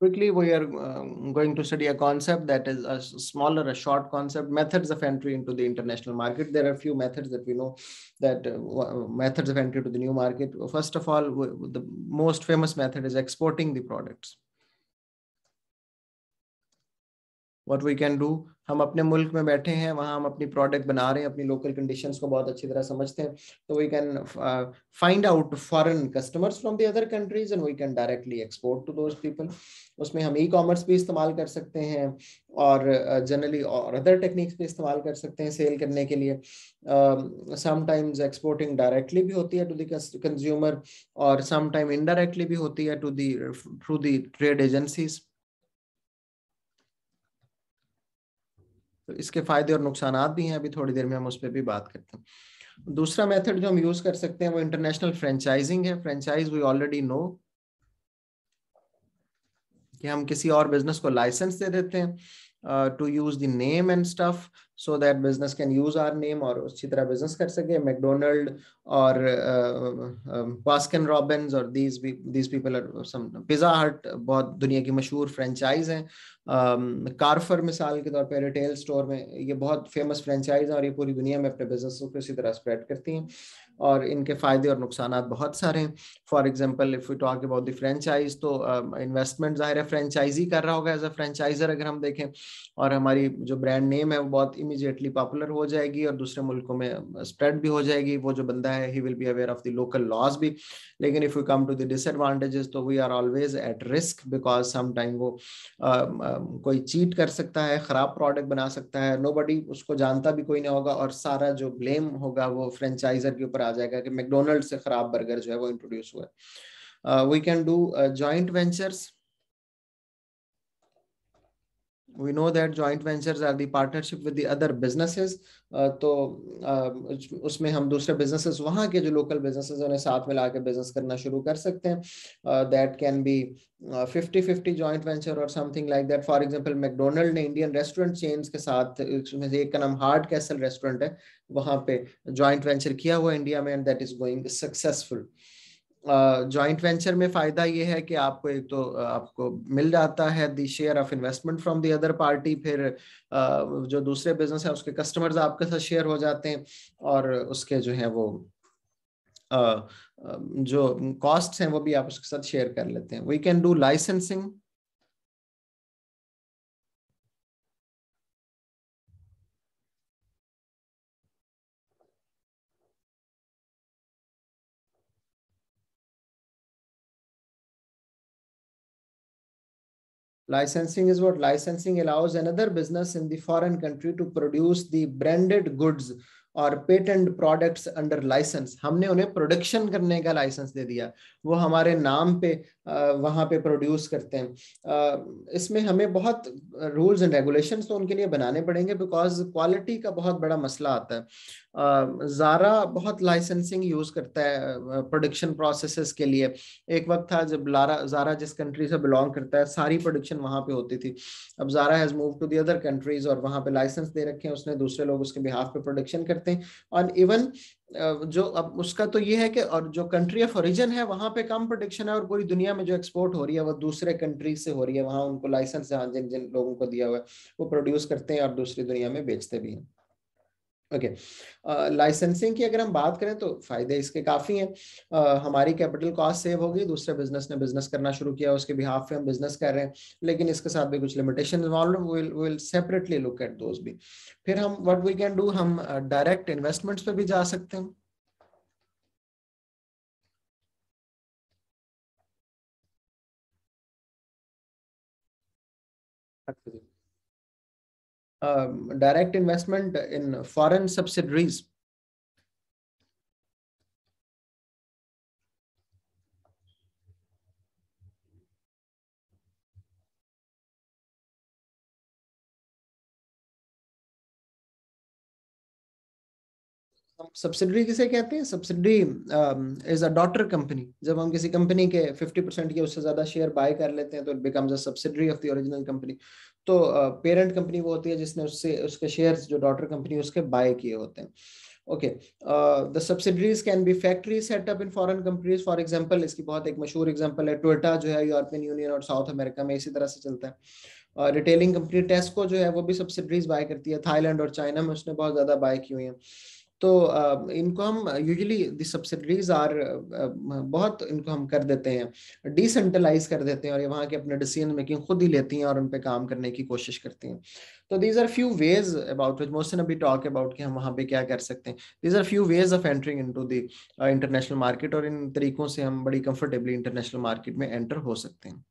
Quickly, we are um, going to study a concept that is a smaller, a short concept, methods of entry into the international market. There are a few methods that we know that uh, uh methods of entry to the new market. First of all, the most famous method is exporting the products. What we can do हम अपने मुल्क में बैठे हैं वहाँ हम अपनी product बना रहे हैं अपनी लोकल कंडीशंस को बहुत अच्छी तरह समझते हैं तो we can find out foreign customers from the other countries and we can directly export to those people उसमें हम ई कॉमर्स भी इस्तेमाल कर सकते हैं और जनरली uh, और अदर टेक्निक्स भी इस्तेमाल कर सकते हैं सेल करने के लिए समटाइम्स एक्सपोर्टिंग डायरेक्टली भी होती है टू द कंज्यूमर और समटाइम इनडायरेक्टली भी होती है to the through the trade agencies तो इसके फायदे और नुकसान भी हैं अभी थोड़ी देर में हम उस पर भी बात करते हैं दूसरा मेथड जो हम यूज कर सकते हैं वो इंटरनेशनल फ्रेंचाइजिंग है फ्रेंचाइज वी ऑलरेडी नो कि हम किसी और बिजनेस को लाइसेंस दे देते हैं uh, to use the name and stuff so that business can use our name or अच्छी तरह business kar sake McDonald or uh, um, Baskin Robbins or these these people are some Pizza Hut bahut duniya ki mashhoor franchise hain um, Carrefour misal ke taur pe retail store mein ye bahut famous franchise hai aur ye puri duniya mein apne business ko इसी tarah spread karti hain और इनके फ़ायदे और नुकसान बहुत सारे हैं for example if you talk about the franchise तो इन्वेस्टमेंट uh, जाहिर है फ्रेंचाइजी कर रहा होगा एज अ फ्रेंचाइजर अगर हम देखें uh, और हमारी जो ब्रांड नेम है वो बहुत इमीजिएटली पॉपुलर हो जाएगी और दूसरे मुल्कों में स्प्रेड भी हो जाएगी वो जो बंदा है he will be aware of the local laws भी लेकिन if you come to the disadvantages तो we are always at risk because some time वो आ, आ, कोई चीट कर सकता है ख़राब प्रोडक्ट बना सकता है नो उसको जानता भी कोई नहीं होगा और सारा जो ब्लेम होगा वो फ्रेंचाइजर के ऊपर आ जाएगा कि मैकडोनल्ड से ख़राब बर्गर जो है वो इंट्रोड्यूस हुआ है we can do joint ventures we know that joint ventures are the partnership with the other businesses तो उसमें हम दूसरे businesses वहाँ के जो local businesses उन्हें साथ में लाके business करना शुरू कर सकते हैं that can be 50-50 joint venture or something like that for example McDonald ने Indian restaurant chains के साथ उसमें से एक का नाम Hard Castle restaurant है वहाँ पे joint venture किया हुआ इंडिया में and that is going successful uh, joint venture में फायदा ये है कि आपको एक तो आपको मिल जाता है the share of investment from the other party फिर जो दूसरे बिजनेस है उसके कस्टमर्स आपके साथ शेयर हो जाते हैं और उसके जो है वो जो कॉस्ट हैं वो भी आप उसके साथ शेयर कर लेते हैं we can do licensing Licensing is what licensing allows another business in the foreign country to produce the branded goods और पेटेंट प्रोडक्ट्स अंडर लाइसेंस हमने उन्हें प्रोडक्शन करने का लाइसेंस दे दिया वो हमारे नाम पे वहाँ पे प्रोड्यूस करते हैं इसमें हमें बहुत रूल्स एंड रेगुलेशंस तो उनके लिए बनाने पड़ेंगे बिकॉज क्वालिटी का बहुत बड़ा मसला आता है ज़ारा बहुत लाइसेंसिंग यूज़ करता है प्रोडक्शन प्रोसेसेस के लिए एक वक्त था जब लारा ज़ारा जिस कंट्री से बिलोंग करता है सारी प्रोडक्शन वहाँ पे होती थी अब Zara has move to the other countries और वहाँ पे लाइसेंस दे रखे हैं उसने दूसरे लोग उसके बिहाफ पे प्रोडक्शन करते हैं और इवन जो अब उसका तो ये है कि और जो कंट्री ऑफ ओरिजिन है वहां पे कम प्रोडिक्शन है और पूरी दुनिया में जो एक्सपोर्ट हो रही है वो दूसरे कंट्री से हो रही है वहां उनको लाइसेंस जिन जिन लोगों को दिया हुआ है वो प्रोड्यूस करते हैं और दूसरी दुनिया में बेचते भी हैं ओके लाइसेंसिंग की अगर हम बात करें तो फायदे इसके काफ़ी हैं uh, हमारी कैपिटल कॉस्ट सेव होगी दूसरे बिजनेस ने बिजनेस करना शुरू किया उसके बिहाफ पे हम बिजनेस कर रहे हैं लेकिन इसके साथ भी कुछ limitation separately look at those भी फिर हम व्हाट वी कैन डू हम डायरेक्ट uh, इन्वेस्टमेंट्स पे भी जा सकते हैं Thank you. Direct um, direct investment in foreign subsidiaries. Subsidiary किसे कहते हैं subsidiary is a daughter company जब हम किसी कंपनी के 50 परसेंट या उससे ज्यादा शेयर बाय कर लेते हैं तो it becomes a subsidiary of the original company तो पेरेंट कंपनी वो होती है जिसने उससे उसके शेयर जो डॉटर कंपनी उसके बाय किए होते हैं okay the subsidiaries can be factory setup in foreign companies for example इसकी बहुत एक मशहूर एग्जांपल है ट्वेटा जो है यूरोपियन यूनियन और साउथ अमेरिका में इसी तरह से चलता है रिटेलिंग कंपनी टेस्को जो है वो भी सब्सिडरीज बाय करती है थाईलैंड और चाइना में उसने बहुत ज़्यादा बाय की हुई है तो इनको हम यूजली दिस आर बहुत इनको हम कर देते हैं डिसेंट्रलाइज कर देते हैं और ये वहाँ के अपने डिसीजन मेकिंग खुद ही लेती हैं और उन पर काम करने की कोशिश करती हैं तो these are few ways about Mohsin अभी टॉक अबाउट कि हम वहाँ पे क्या कर सकते हैं these are few ways of into the international market और इन तरीकों से हम बड़ी कंफर्टेबली इंटरनेशनल मार्केट में एंटर हो सकते हैं